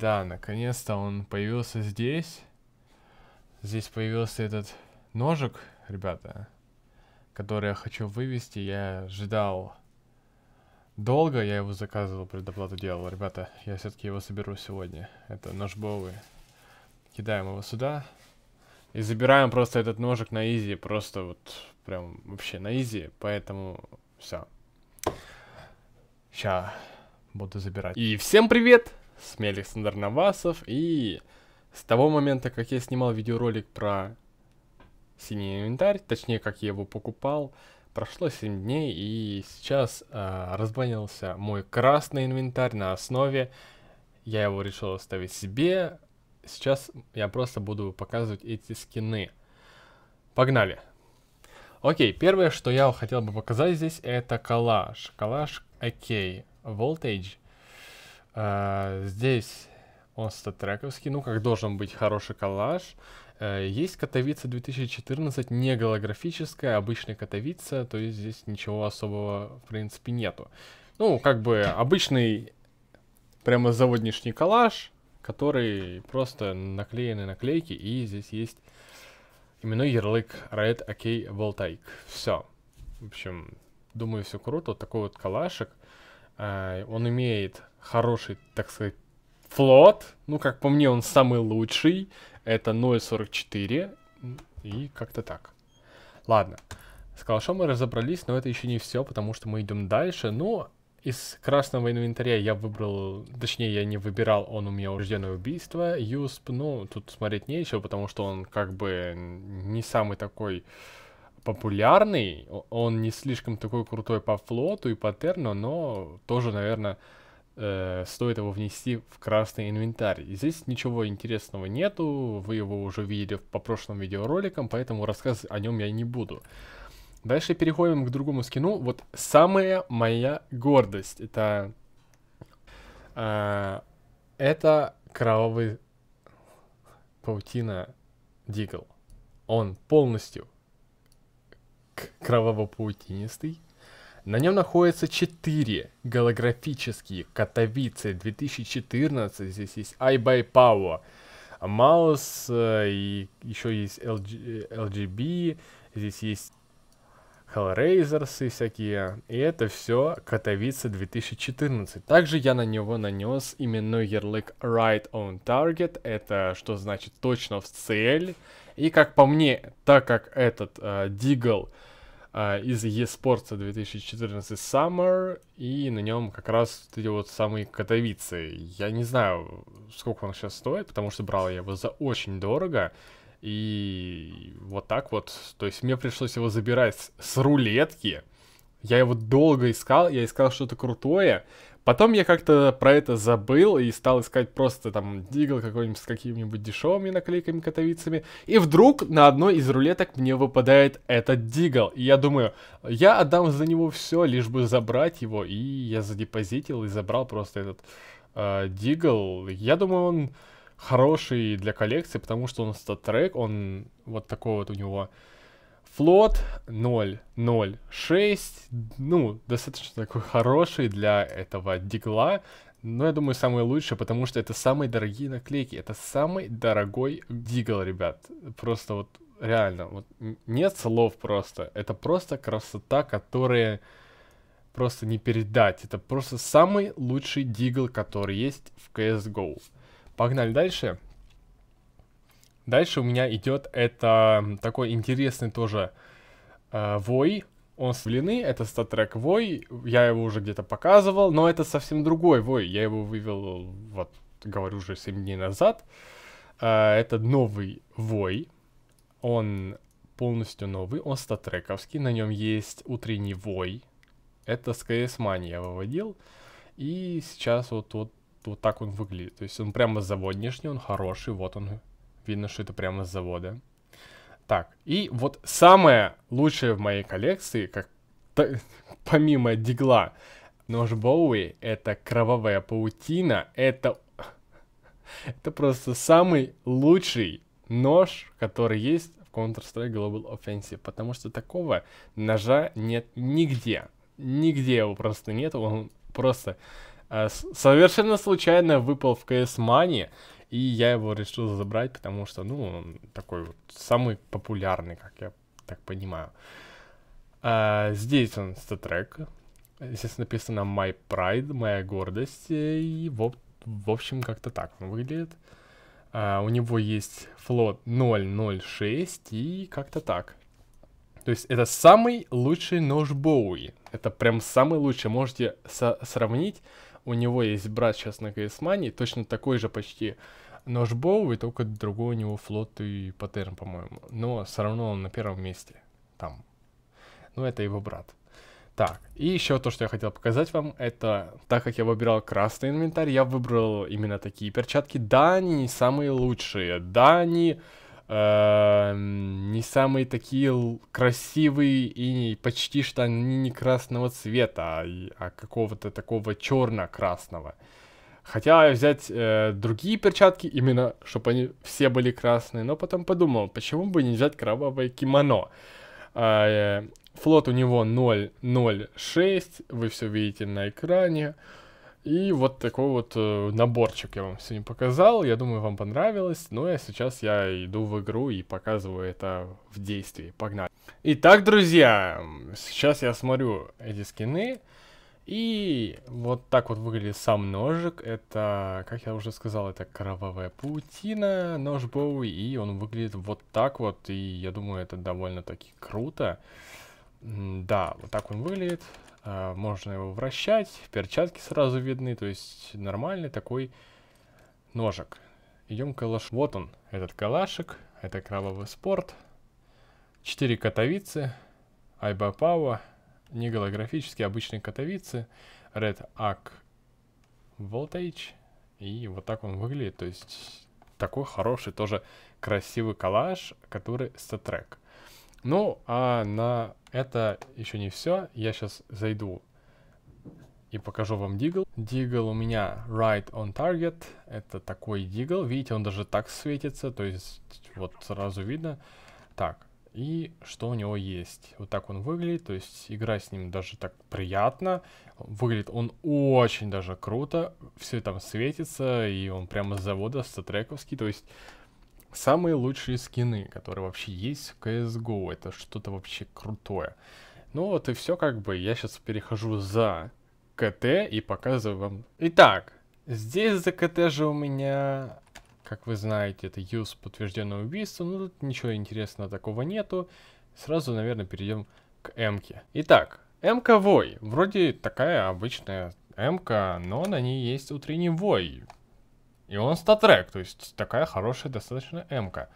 Да, наконец-то он появился здесь. Здесь появился этот ножик, ребята, который я хочу вывести. Я ждал долго, я его заказывал, предоплату делал. Ребята, я все-таки его соберу сегодня. Это нож Боуи. Кидаем его сюда. И забираем просто этот ножик на изи. Просто вот прям вообще на изи. Поэтому все. Сейчас буду забирать. И всем привет! с меня Александр Навасов, и с того момента, как я снимал видеоролик про синий инвентарь, точнее, как я его покупал, прошло 7 дней, и сейчас э, разбанился мой красный инвентарь на основе, я его решил оставить себе, сейчас я просто буду показывать эти скины. Погнали! Окей, первое, что я хотел бы показать здесь, это коллаж. Коллаж, окей, Voltage. А, здесь он статрековский, ну как должен быть хороший коллаж. Э, есть Катовица 2014, не голографическая, обычная Катовица, то есть здесь ничего особого в принципе нету. Ну, как бы обычный прямо заводнишний коллаж, который просто наклеены наклейки, и здесь есть именной ярлык Red OK Voltaic. Все. В общем, думаю, все круто. Вот такой вот коллажик. Э, он имеет хороший, так сказать, флот. Ну, как по мне, он самый лучший. Это 0.44. И как-то так. Ладно. С калашом мы разобрались, но это еще не все, потому что мы идем дальше. Но из красного инвентаря я выбрал... Точнее, я не выбирал, он у меня урожденное убийство. Юсп, ну, тут смотреть нечего, потому что он как бы не самый такой популярный, он не слишком такой крутой по флоту и по терну, но тоже, наверное, э, стоит его внести в красный инвентарь. И здесь ничего интересного нету, вы его уже видели по прошлым видеороликам, поэтому рассказывать о нем я не буду. Дальше переходим к другому скину. Вот самая моя гордость. Это... Э, это кровавый паутина Дигл. Он полностью кроваво-паутинистый. На нем находятся 4 голографические Катавицы 2014. Здесь есть iBuyPower, Power, Маус, э, и еще есть LG, LGB, э, здесь есть Hellraisers и всякие. И это все Катавица 2014. Также я на него нанес именной ярлык Right on Target. Это что значит точно в цель. И как по мне, так как этот э, Дигл э, из eSports 2014 Summer, и на нем как раз эти вот самые Катовицы. Я не знаю, сколько он сейчас стоит, потому что брал я его за очень дорого. И вот так вот, то есть мне пришлось его забирать с рулетки. Я его долго искал, я искал что-то крутое. Потом я как-то про это забыл и стал искать просто там дигл какой-нибудь с какими-нибудь дешевыми наклейками катавицами. И вдруг на одной из рулеток мне выпадает этот дигл. И я думаю, я отдам за него все, лишь бы забрать его. И я задепозитил и забрал просто этот э, дигл. Я думаю, он хороший для коллекции, потому что он стат он вот такой вот у него... Флот 006, ну, достаточно такой хороший для этого дигла, но я думаю, самый лучший, потому что это самые дорогие наклейки, это самый дорогой дигл, ребят. Просто вот реально, вот нет слов просто, это просто красота, которая просто не передать. Это просто самый лучший дигл, который есть в CSGO. Погнали дальше. Дальше у меня идет это такой интересный тоже э, вой. Он с длины, это статрек вой, я его уже где-то показывал, но это совсем другой вой. Я его вывел, вот, говорю уже 7 дней назад. Э, это новый вой, он полностью новый, он статрековский, на нем есть утренний вой. Это с CS Money я выводил, и сейчас вот, вот, вот так он выглядит. То есть он прямо заводнишний, он хороший, вот он Видно, что это прямо с завода. Так, и вот самое лучшее в моей коллекции, как помимо дигла, нож Боуи, это кровавая паутина, это... это просто самый лучший нож, который есть в Counter-Strike Global Offensive, потому что такого ножа нет нигде. Нигде его просто нет, он просто э, совершенно случайно выпал в CS Money, и я его решил забрать, потому что, ну, он такой вот самый популярный, как я так понимаю. А, здесь он статрек. Здесь написано My Pride, моя гордость. И вот, в общем, как-то так он выглядит. А, у него есть флот 006 и как-то так. То есть это самый лучший нож Боуи. Это прям самый лучший. Можете сравнить у него есть брат сейчас на Гейсмане, точно такой же почти ножбовый, только другой у него флот и паттерн, по-моему. Но все равно он на первом месте там. Ну, это его брат. Так, и еще то, что я хотел показать вам, это так как я выбирал красный инвентарь, я выбрал именно такие перчатки. Да, они не самые лучшие, да, они... Не Эм, не самые такие красивые и почти что они не красного цвета, а, а какого-то такого черно-красного. Хотя взять э, другие перчатки, именно чтобы они все были красные, но потом подумал, почему бы не взять кровавое кимоно. А, э, флот у него 0.06, вы все видите на экране. Э, и вот такой вот э, наборчик я вам сегодня показал. Я думаю, вам понравилось. Ну, а сейчас я иду в игру и показываю это в действии. Погнали. Итак, друзья, сейчас я смотрю эти скины. И вот так вот выглядит сам ножик. Это, как я уже сказал, это кровавая паутина, нож Боуи. И он выглядит вот так вот. И я думаю, это довольно-таки круто. Да, вот так он выглядит. А, можно его вращать, перчатки сразу видны, то есть нормальный такой ножик. Идем к калаш. Вот он, этот калашик, это кровавый спорт. четыре котовицы, айбапава, не голографические, обычные котовицы, Red Ac Voltage. И вот так он выглядит, то есть такой хороший, тоже красивый коллаж, который статрек. Ну, а на это еще не все. Я сейчас зайду и покажу вам дигл. Дигл у меня right on target. Это такой дигл. Видите, он даже так светится, то есть вот сразу видно. Так, и что у него есть. Вот так он выглядит, то есть игра с ним даже так приятно. Выглядит он очень даже круто, все там светится, и он прямо с завода, с то есть Самые лучшие скины, которые вообще есть в CSGO, это что-то вообще крутое. Ну вот и все как бы, я сейчас перехожу за КТ и показываю вам. Итак, здесь за КТ же у меня, как вы знаете, это юз подтвержденного убийства, ну тут ничего интересного такого нету. Сразу, наверное, перейдем к М-ке. Итак, МК Вой. Вроде такая обычная МК, но на ней есть утренний Вой. И он статрек, то есть такая хорошая достаточно эмка.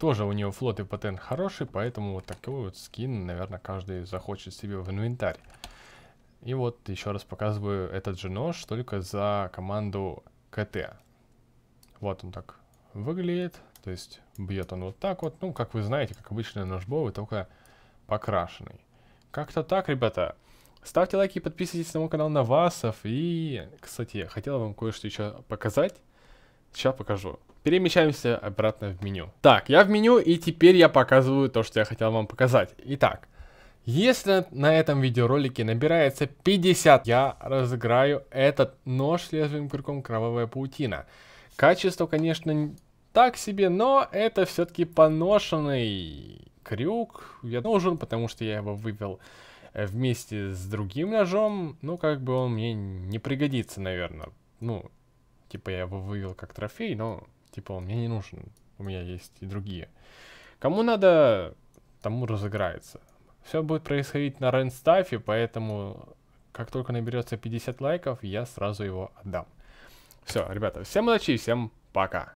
Тоже у него флот и патент хороший, поэтому вот такой вот скин, наверное, каждый захочет себе в инвентарь. И вот еще раз показываю этот же нож, только за команду КТ. Вот он так выглядит, то есть бьет он вот так вот. Ну, как вы знаете, как обычный нож Боуи, только покрашенный. Как-то так, ребята. Ставьте лайки, подписывайтесь на мой канал Навасов. И, кстати, я хотел вам кое-что еще показать. Сейчас покажу. Перемещаемся обратно в меню. Так, я в меню, и теперь я показываю то, что я хотел вам показать. Итак, если на этом видеоролике набирается 50, я разыграю этот нож с лезвием крюком «Кровавая паутина». Качество, конечно, так себе, но это все-таки поношенный крюк. Я нужен, потому что я его вывел э, вместе с другим ножом. Ну, как бы он мне не пригодится, наверное. Ну, Типа я его вывел как трофей, но типа он мне не нужен. У меня есть и другие. Кому надо, тому разыграется. Все будет происходить на Ренстафе, поэтому как только наберется 50 лайков, я сразу его отдам. Все, ребята, всем удачи, и всем пока.